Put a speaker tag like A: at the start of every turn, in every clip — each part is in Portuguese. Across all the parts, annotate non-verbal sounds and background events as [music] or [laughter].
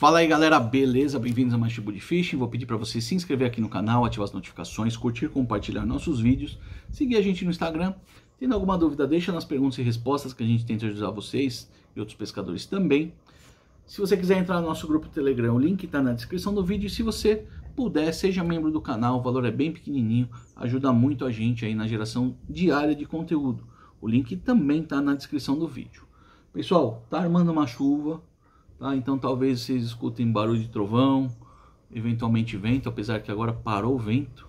A: Fala aí galera, beleza? Bem-vindos a mais Tibo de Fishing. Vou pedir para você se inscrever aqui no canal, ativar as notificações, curtir, compartilhar nossos vídeos, seguir a gente no Instagram. Tendo alguma dúvida, deixa nas perguntas e respostas que a gente tenta ajudar vocês e outros pescadores também. Se você quiser entrar no nosso grupo Telegram, o link está na descrição do vídeo. E se você puder, seja membro do canal, o valor é bem pequenininho, ajuda muito a gente aí na geração diária de conteúdo. O link também está na descrição do vídeo. Pessoal, tá armando uma chuva, Tá? Então talvez vocês escutem barulho de trovão, eventualmente vento, apesar que agora parou o vento.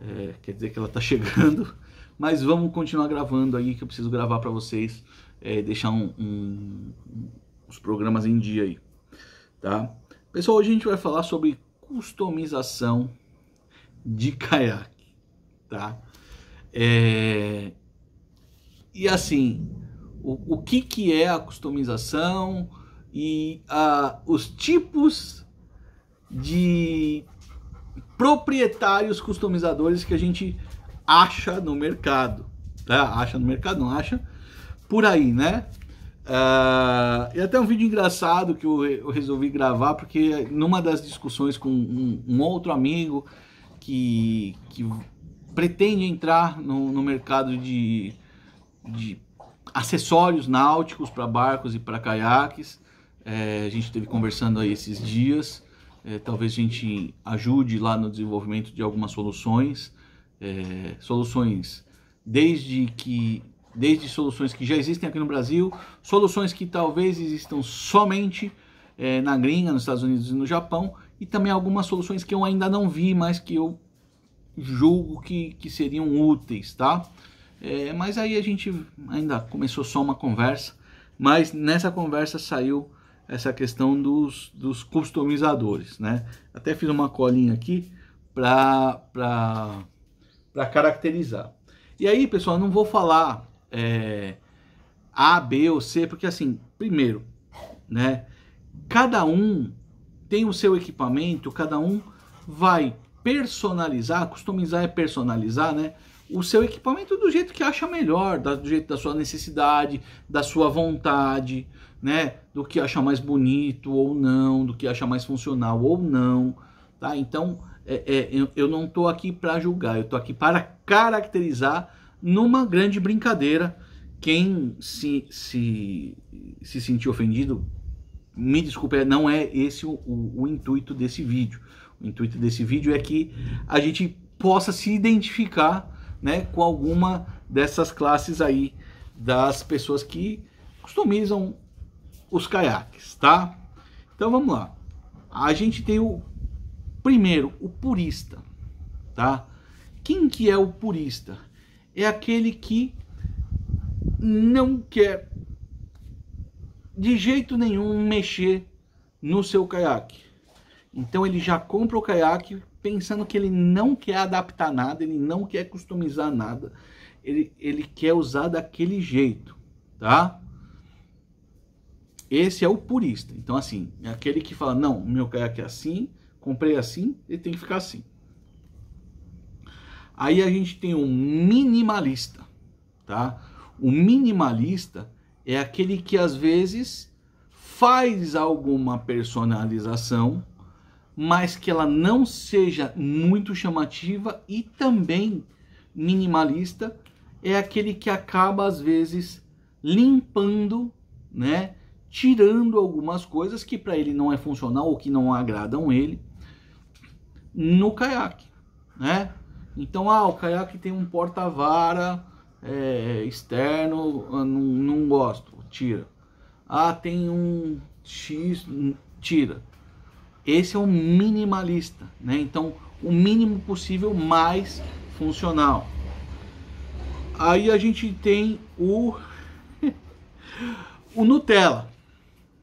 A: É, quer dizer que ela está chegando. [laughs] Mas vamos continuar gravando aí, que eu preciso gravar para vocês, é, deixar um, um, os programas em dia aí. Tá? Pessoal, hoje a gente vai falar sobre customização de caiaque. Tá? É... E assim, o, o que, que é a customização? e ah, os tipos de proprietários customizadores que a gente acha no mercado. Tá? Acha no mercado, não acha? Por aí, né? Ah, e até um vídeo engraçado que eu, eu, resolvi gravar, porque numa das discussões com um, um outro amigo que, que pretende entrar no, no mercado de, de acessórios náuticos para barcos e para caiaques. É, a gente esteve conversando aí esses dias. É, talvez a gente ajude lá no desenvolvimento de algumas soluções, é, soluções desde que desde soluções que já existem aqui no Brasil, soluções que talvez existam somente é, na gringa, nos Estados Unidos e no Japão, e também algumas soluções que eu ainda não vi, mas que eu julgo que, que seriam úteis, tá? É, mas aí a gente ainda começou só uma conversa, mas nessa conversa saiu essa questão dos, dos customizadores, né? Até fiz uma colinha aqui para caracterizar. E aí, pessoal, não vou falar é, A, B ou C, porque assim, primeiro, né? Cada um tem o seu equipamento, cada um vai personalizar, customizar é personalizar, né? O seu equipamento do jeito que acha melhor, do jeito da sua necessidade, da sua vontade, né, do que acha mais bonito ou não, do que acha mais funcional ou não, tá? Então, é, é, eu, não estou aqui para julgar, eu estou aqui para caracterizar numa grande brincadeira. Quem se, se, se sentir ofendido, me desculpe, é, não é esse o, o, o intuito desse vídeo. O intuito desse vídeo é que a gente possa se identificar né, com alguma dessas classes aí das pessoas que customizam os caiaques, tá? Então vamos lá. A gente tem o primeiro, o purista, tá? Quem que é o purista? É aquele que não quer de jeito nenhum mexer no seu caiaque. Então ele já compra o caiaque pensando que ele não quer adaptar nada, ele não quer customizar nada, ele, ele quer usar daquele jeito, tá? Esse é o purista. Então, assim, é aquele que fala: não, meu caiaque é assim, comprei assim, ele tem que ficar assim. Aí a gente tem o minimalista, tá? O minimalista é aquele que às vezes faz alguma personalização, mas que ela não seja muito chamativa e também minimalista é aquele que acaba às vezes limpando, né, tirando algumas coisas que para ele não é funcional ou que não agradam ele no caiaque, né? Então, ah, o caiaque tem um porta-vara é, externo, não, não gosto, tira. Ah, tem um X, tira. Esse é o minimalista, né? Então, o mínimo possível mais funcional. Aí a gente tem o [laughs] o Nutella,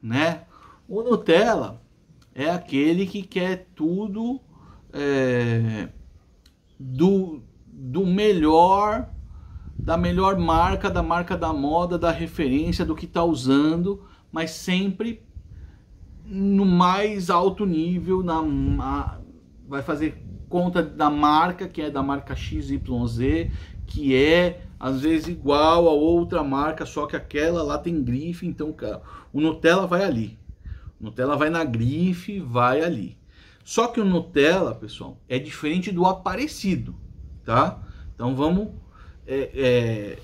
A: né? O Nutella é aquele que quer tudo é, do, do melhor, da melhor marca, da marca da moda, da referência, do que está usando, mas sempre no mais alto nível, na, na vai fazer conta da marca, que é da marca XYZ, que é às vezes igual a outra marca, só que aquela lá tem grife, então cara, o Nutella vai ali. O Nutella vai na grife, vai ali. Só que o Nutella, pessoal, é diferente do aparecido, tá? Então vamos é, é,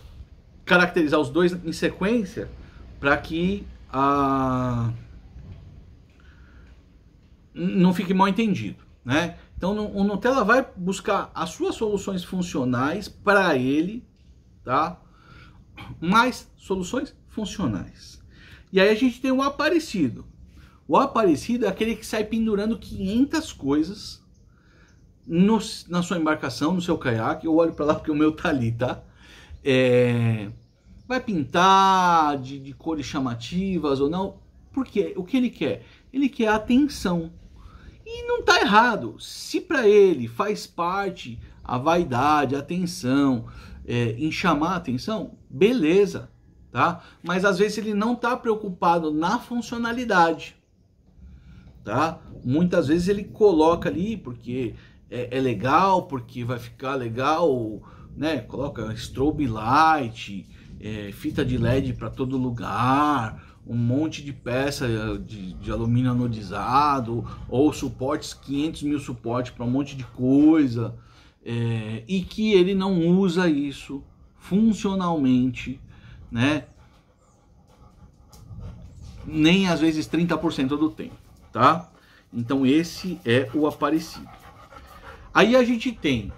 A: caracterizar os dois em sequência para que a... não fique mal entendido, né? Então o Nutella vai buscar as suas soluções funcionais para ele, tá? Mais soluções funcionais. E aí a gente tem o aparecido. O aparecido é aquele que sai pendurando 500 coisas no, na sua embarcação, no seu caiaque. Eu olho para lá porque o meu tá ali, tá? É, vai pintar de, de cores chamativas ou não. Porque o que ele quer? Ele quer atenção. E não está errado. Se para ele faz parte a vaidade, a atenção, é, em chamar a atenção, beleza, tá? Mas às vezes ele não está preocupado na funcionalidade, tá? Muitas vezes ele coloca ali porque é, é legal, porque vai ficar legal, né? Coloca strobe light, é, fita de LED para todo lugar, um monte de peça eh, de, de alumínio anodizado ou suportes 500 mil suportes para um monte de coisa é, e que ele não usa isso funcionalmente, né? Nem às vezes 30% do tempo, tá? Então esse é o aparecido. Aí a gente tem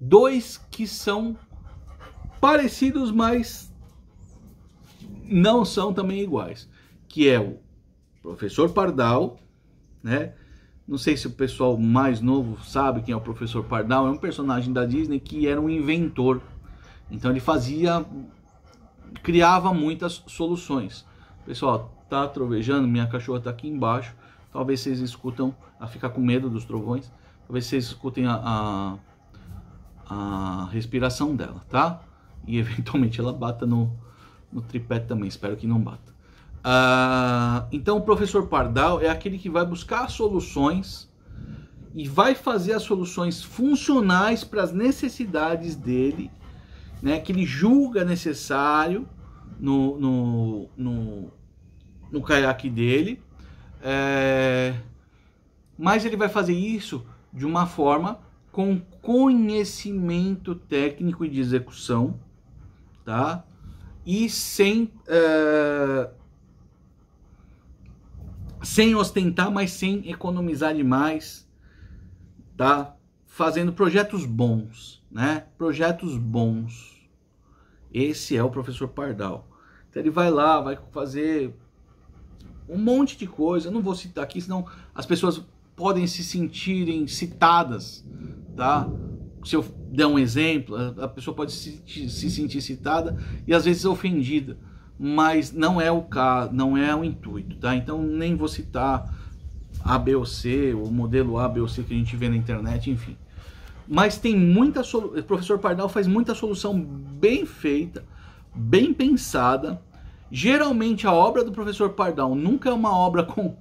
A: dois que são parecidos, mas não são também iguais, que é o professor Pardal, né? Não sei se o pessoal mais novo sabe quem é o professor Pardal, é um personagem da Disney que era um inventor. Então ele fazia criava muitas soluções. Pessoal, tá trovejando, minha cachorra tá aqui embaixo. Talvez vocês escutam, a ficar com medo dos trovões. Talvez vocês escutem a, a, a respiração dela, tá? E [laughs] eventualmente ela bata no, no tripé também, espero que não bata. Ah, então, o professor Pardal é aquele que vai buscar soluções e vai fazer as soluções funcionais para as necessidades dele, né, que ele julga necessário no, no, no, no caiaque dele. É, mas ele vai fazer isso de uma forma com conhecimento técnico e de execução, tá? e sem. Uh, sem ostentar, mas sem economizar demais, tá? Fazendo projetos bons, né? Projetos bons. Esse é o professor Pardal. Então ele vai lá, vai fazer um monte de coisa. Eu não vou citar aqui, senão as pessoas podem se sentirem citadas, tá? se eu der um exemplo, a pessoa pode se, se sentir citada e às vezes ofendida, mas não é o caso, não é o intuito, tá? Então nem vou citar A, B ou C, o modelo A, B ou C que a gente vê na internet, enfim. Mas tem muita solução, o professor Pardal faz muita solução bem feita, bem pensada. Geralmente a obra do professor Pardal nunca é uma obra com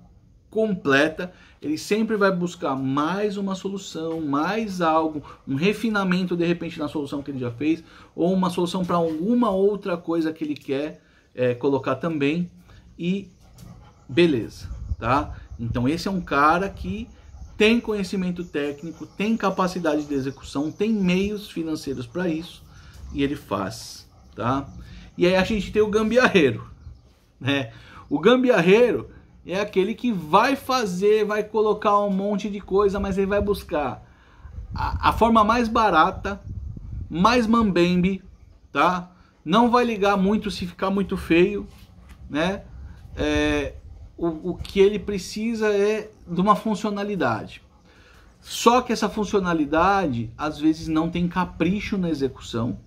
A: completa, ele sempre vai buscar mais uma solução, mais algo, um refinamento de repente na solução que ele já fez, ou uma solução para alguma outra coisa que ele quer é, colocar também. E beleza, tá? Então esse é um cara que tem conhecimento técnico, tem capacidade de execução, tem meios financeiros para isso e ele faz, tá? E aí a gente tem o gambiarreiro, né? O gambiarreiro é aquele que vai fazer, vai colocar um monte de coisa, mas ele vai buscar a, a forma mais barata, mais mambembe, tá? Não vai ligar muito se ficar muito feio, né? É, o, o que ele precisa é de uma funcionalidade. Só que essa funcionalidade às vezes não tem capricho na execução,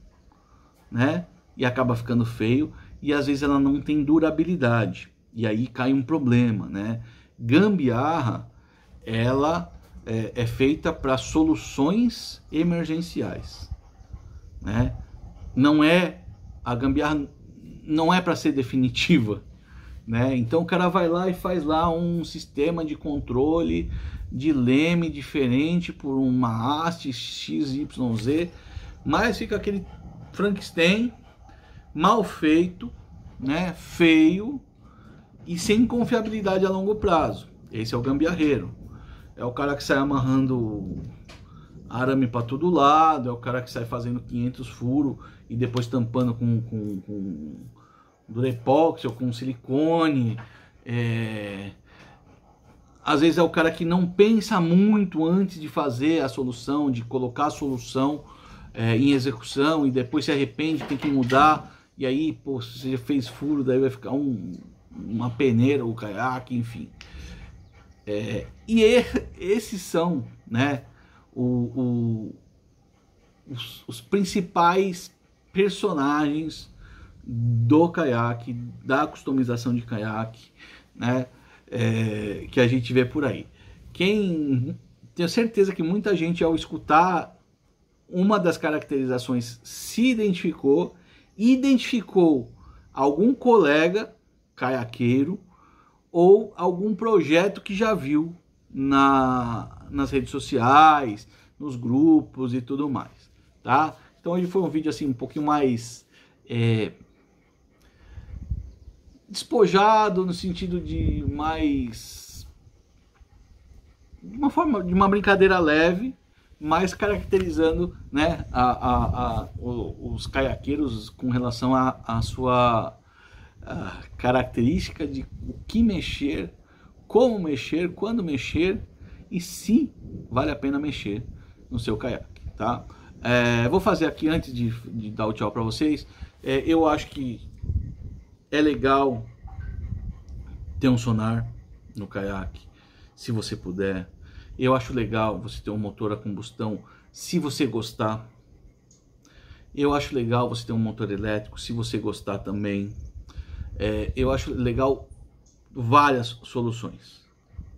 A: né? E acaba ficando feio, e às vezes ela não tem durabilidade. E aí cai um problema, né? Gambiarra, ela é, é feita para soluções emergenciais, né? Não é a gambiarra não é para ser definitiva, [laughs] né? Então o cara vai lá e faz lá um sistema de controle de leme diferente por uma haste XYZ, mas fica aquele Frankenstein mal feito, né? Feio, e sem confiabilidade a longo prazo. Esse é o gambiarreiro. É o cara que sai amarrando arame para todo lado, é o cara que sai fazendo 500 furos e depois tampando com, com, com durepox ou com silicone. É... Às vezes é o cara que não pensa muito antes de fazer a solução, de colocar a solução é, em execução e depois se arrepende, tem que mudar. E aí, pô, você fez furo, daí vai ficar um uma peneira ou caiaque, enfim. É, e esses são né, o, o, os, os, principais personagens do caiaque, da customização de caiaque, né, é, que a gente vê por aí. Quem tenho certeza que muita gente ao escutar uma das caracterizações se identificou, identificou algum colega caiaqueiro ou algum projeto que já viu na, nas redes sociais, nos grupos e tudo mais, tá? Então hoje foi um vídeo assim um pouquinho mais é, despojado no sentido de mais uma forma de uma brincadeira leve, mas caracterizando né a, a, a os caiaqueiros com relação à sua a característica de o que mexer, como mexer, quando mexer e se vale a pena mexer no seu caiaque, tá? É, vou fazer aqui antes de, de dar o tchau para vocês. É, eu acho que é legal ter um sonar no caiaque, se você puder. Eu acho legal você ter um motor a combustão, se você gostar. Eu acho legal você ter um motor elétrico, se você gostar também é, eu acho legal várias soluções,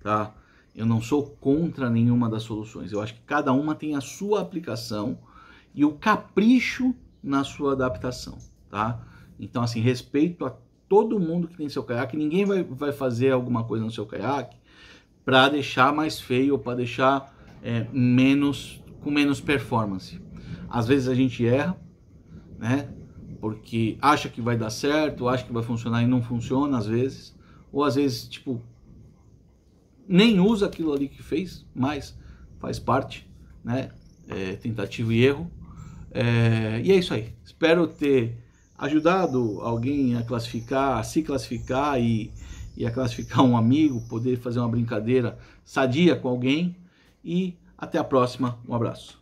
A: tá? Eu não sou contra nenhuma das soluções. Eu acho que cada uma tem a sua aplicação e o capricho na sua adaptação, tá? Então, assim, respeito a todo mundo que tem seu caiaque. Ninguém vai, vai fazer alguma coisa no seu caiaque para deixar mais feio, para deixar é, menos com menos performance. Às vezes a gente erra, né? porque acha que vai dar certo, acha que vai funcionar e não funciona às vezes, ou às vezes, tipo, nem usa aquilo ali que fez, mas faz parte, né? É, tentativa e erro. É, e é isso aí. Espero ter ajudado alguém a classificar, a se classificar e, e a classificar um amigo, poder fazer uma brincadeira sadia com alguém. E até a próxima. Um abraço.